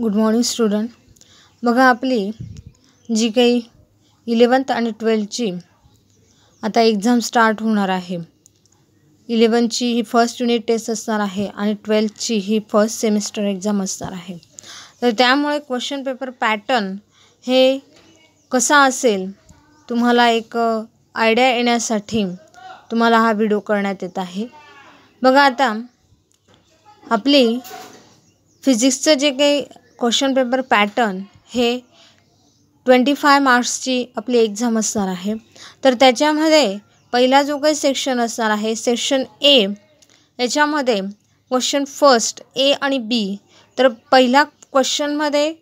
good morning student बघा आपली जी काही इलेवन्थ आणि ट्वेल्थची आता एक्झाम स्टार्ट होणार आहे इलेवनची ही फर्स्ट युनिट टेस्ट असणार आहे आणि ट्वेल्थची ही फर्स्ट सेमिस्टर एक्झाम असणार आहे तर त्यामुळे क्वेश्चन पेपर पॅटर्न हे कसा असेल तुम्हाला एक आयडिया येण्यासाठी तुम्हाला हा व्हिडिओ करण्यात येत आहे बघा आता आपली फिजिक्सचं जे काही क्वेश्चन पेपर पॅटर्न हे ट्वेंटी फाय मार्क्सची आपली एक्झाम असणार आहे तर त्याच्यामध्ये पहिला जो काही सेक्शन असणार आहे सेक्शन ए याच्यामध्ये क्वेश्चन फर्स्ट ए आणि बी तर पहिला क्वेश्चनमध्ये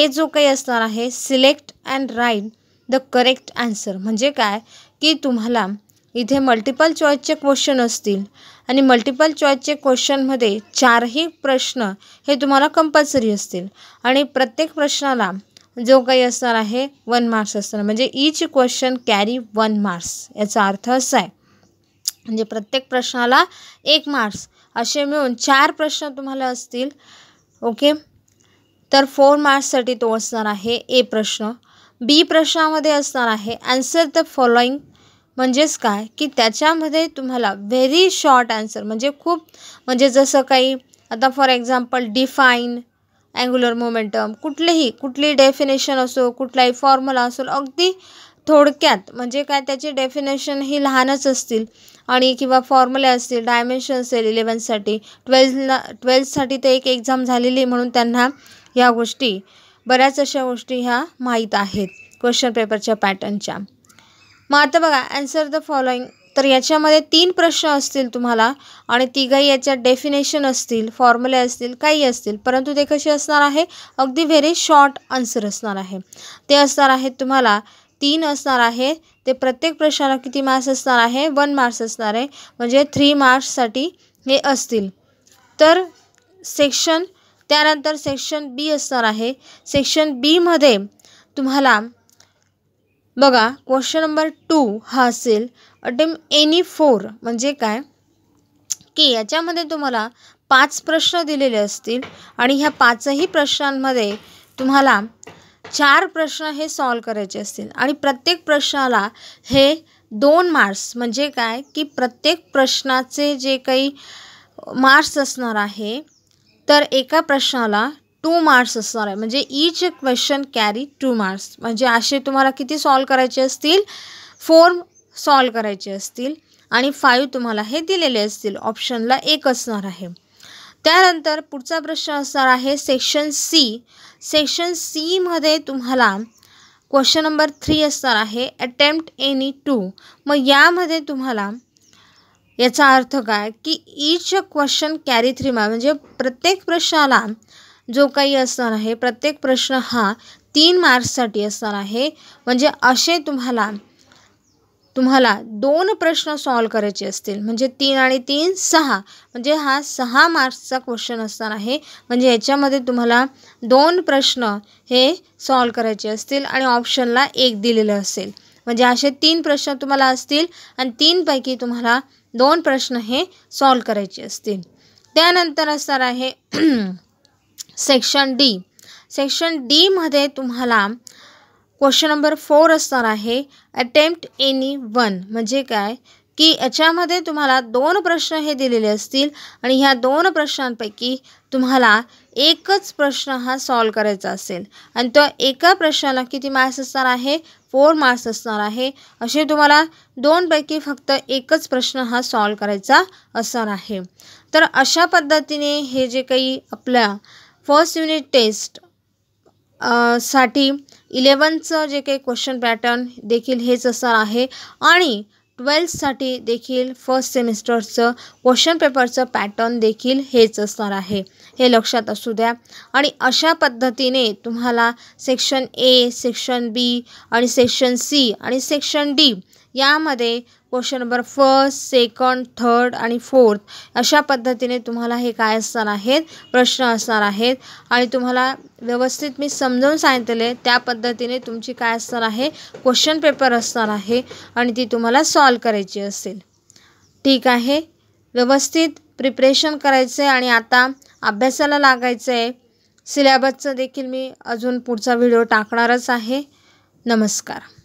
ए जो काही असणार आहे select and write the correct answer म्हणजे काय की तुम्हाला इथे मल्टिपल चॉईसचे क्वेश्चन असतील आणि मल्टिपल चॉईसचे क्वेश्चनमध्ये चारही प्रश्न हे तुम्हाला कंपल्सरी असतील आणि प्रत्येक प्रश्नाला जो काही असणार आहे वन मार्क्स असणार म्हणजे each question carry one marks याचा अर्थ असा आहे म्हणजे प्रत्येक प्रश्नाला एक मार्क्स असे मिळून चार प्रश्न तुम्हाला असतील ओके तर फोर मार्क्ससाठी तो असणार आहे ए प्रश्न बी प्रश्नामध्ये असणार आहे ॲन्सर द फॉलोईंग म्हणजेच काय की त्याच्यामध्ये तुम्हाला व्हेरी शॉर्ट आन्सर म्हणजे खूप म्हणजे जसं काही आता for example define angular momentum कुठलेही कुठली डेफिनेशन असो कुठलाही फॉर्म्युला असो अगदी थोडक्यात म्हणजे काय त्याची डेफिनेशन ही लहानच असतील आणि किंवा फॉर्म्युले असतील डायमेन्शन असेल इलेवन्थसाठी ट्वेल्थला ट्वेल्थसाठी ते एक एक्झाम झालेली म्हणून त्यांना ह्या गोष्टी बऱ्याच अशा गोष्टी ह्या माहीत आहेत क्वेश्चन पेपरच्या पॅटर्नच्या मग आता बघा ॲन्सर द फॉलोईंग तर याच्यामध्ये तीन प्रश्न असतील तुम्हाला आणि तिघाही याच्यात डेफिनेशन असतील फॉर्म्युले असतील काही असतील परंतु ते कसे असणार आहे अगदी व्हेरी शॉर्ट आन्सर असणार आहे ते असणार आहेत तुम्हाला तीन असणार आहे ते प्रत्येक प्रश्नाला किती मार्क्स असणार आहे वन मार्क्स असणार आहे म्हणजे थ्री मार्क्ससाठी हे असतील तर सेक्शन त्यानंतर सेक्शन बी असणार आहे सेक्शन बीमध्ये तुम्हाला बघा क्वेश्चन नंबर टू हा असेल अटेम एनी फोर म्हणजे काय की याच्यामध्ये तुम्हाला पाच प्रश्न दिलेले असतील आणि ह्या पाचही प्रश्नांमध्ये तुम्हाला चार प्रश्न हे सॉल्व करायचे असतील आणि प्रत्येक प्रश्नाला हे दोन मार्क्स म्हणजे काय की प्रत्येक प्रश्नाचे जे काही मार्क्स असणार आहे तर एका प्रश्नाला टू मार्क्स असणार आहे म्हणजे each question carry two marks म्हणजे असे तुम्हाला किती सॉल्व करायचे असतील फोर सॉल्व करायचे असतील आणि फाईव्ह तुम्हाला हे दिलेले असतील ऑप्शनला एक असणार आहे त्यानंतर पुढचा प्रश्न असणार आहे सेक्शन सी सेक्शन सीमध्ये तुम्हाला क्वेश्चन नंबर थ्री असणार आहे अटेम्प्ट एनी टू मग यामध्ये तुम्हाला याचा अर्थ काय की each question carry three mark म्हणजे प्रत्येक प्रश्नाला जो काही असणार आहे प्रत्येक प्रश्न हा तीन मार्क्ससाठी असणार आहे म्हणजे असे तुम्हाला तुम्हाला दोन प्रश्न सॉल्व करायचे असतील म्हणजे तीन आणि तीन सहा म्हणजे हा सहा मार्क्सचा क्वेश्चन असणार आहे म्हणजे याच्यामध्ये तुम्हाला दोन प्रश्न हे सॉल्व करायचे असतील आणि ऑप्शनला एक दिलेलं असेल म्हणजे असे तीन प्रश्न तुम्हाला असतील आणि तीनपैकी तुम्हाला दोन प्रश्न हे सॉल्व करायचे असतील त्यानंतर असणार आहे सेक्शन डी सेक्शन डीमध्ये तुम्हाला क्वेश्चन नंबर फोर असणार आहे अटेम्प्ट एनी वन म्हणजे काय की याच्यामध्ये तुम्हाला दोन प्रश्न हे दिलेले असतील आणि ह्या दोन प्रश्नांपैकी तुम्हाला एकच प्रश्न हा सॉल्व करायचा असेल आणि तो एका प्रश्नाला किती मार्क्स असणार आहे फोर मार्क्स असणार आहे असे तुम्हाला दोनपैकी फक्त एकच प्रश्न हा सॉल्व करायचा असणार आहे तर अशा पद्धतीने हे जे काही आपल्या फर्स्ट युनिट टेस्ट साठी इलेवनचं जे काही क्वेश्चन पॅटर्न देखील हेच असणार आहे आणि ट्वेल्थसाठी देखील फर्स्ट सेमिस्टरचं क्वेश्चन पेपरचं पॅटर्न देखील हेच असणार आहे हे लक्षात असू द्या आणि अशा पद्धतीने तुम्हाला सेक्शन ए सेक्शन बी आणि सेक्शन सी आणि सेक्शन डी यामध्ये question number first second third आणि फोर्थ अशा पद्धतीने तुम्हाला हे काय असणार आहेत प्रश्न असणार आहेत आणि तुम्हाला व्यवस्थित मी समजावून सांगितले त्या पद्धतीने तुमची काय असणार आहे क्वेश्चन पेपर असणार आहे आणि ती तुम्हाला सॉल्व करायची असेल ठीक आहे व्यवस्थित प्रिपरेशन करायचं आहे आणि आता अभ्यासाला लागायचं आहे सिलेबसचं देखील मी अजून पुढचा व्हिडिओ टाकणारच आहे नमस्कार